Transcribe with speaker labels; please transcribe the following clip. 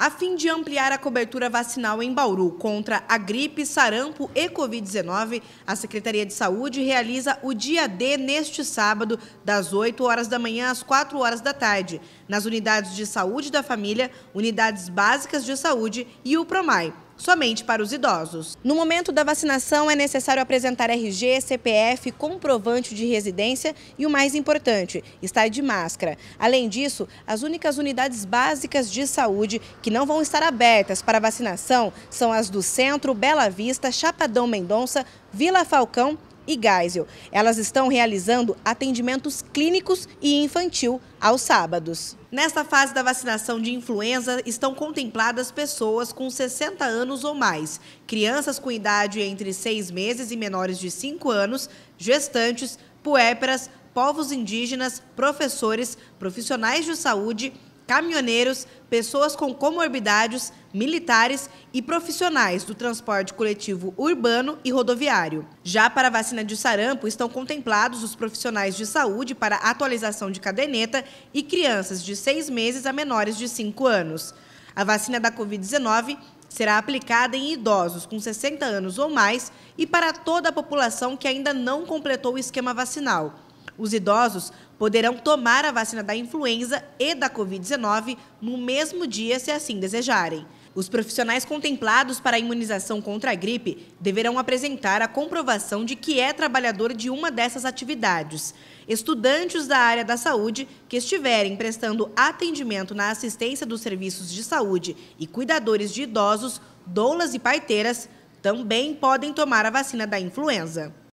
Speaker 1: A fim de ampliar a cobertura vacinal em Bauru contra a gripe, sarampo e Covid-19, a Secretaria de Saúde realiza o Dia D neste sábado, das 8 horas da manhã às 4 horas da tarde, nas unidades de saúde da família, unidades básicas de saúde e o PROMAI somente para os idosos. No momento da vacinação, é necessário apresentar RG, CPF, comprovante de residência e o mais importante, estar de máscara. Além disso, as únicas unidades básicas de saúde que não vão estar abertas para vacinação são as do Centro, Bela Vista, Chapadão Mendonça, Vila Falcão e Geisel. Elas estão realizando atendimentos clínicos e infantil aos sábados. Nesta fase da vacinação de influenza estão contempladas pessoas com 60 anos ou mais, crianças com idade entre 6 meses e menores de 5 anos, gestantes, puérperas, povos indígenas, professores, profissionais de saúde caminhoneiros, pessoas com comorbidades, militares e profissionais do transporte coletivo urbano e rodoviário. Já para a vacina de sarampo, estão contemplados os profissionais de saúde para atualização de caderneta e crianças de seis meses a menores de cinco anos. A vacina da Covid-19 será aplicada em idosos com 60 anos ou mais e para toda a população que ainda não completou o esquema vacinal. Os idosos poderão tomar a vacina da influenza e da Covid-19 no mesmo dia, se assim desejarem. Os profissionais contemplados para a imunização contra a gripe deverão apresentar a comprovação de que é trabalhador de uma dessas atividades. Estudantes da área da saúde que estiverem prestando atendimento na assistência dos serviços de saúde e cuidadores de idosos, doulas e paiteiras também podem tomar a vacina da influenza.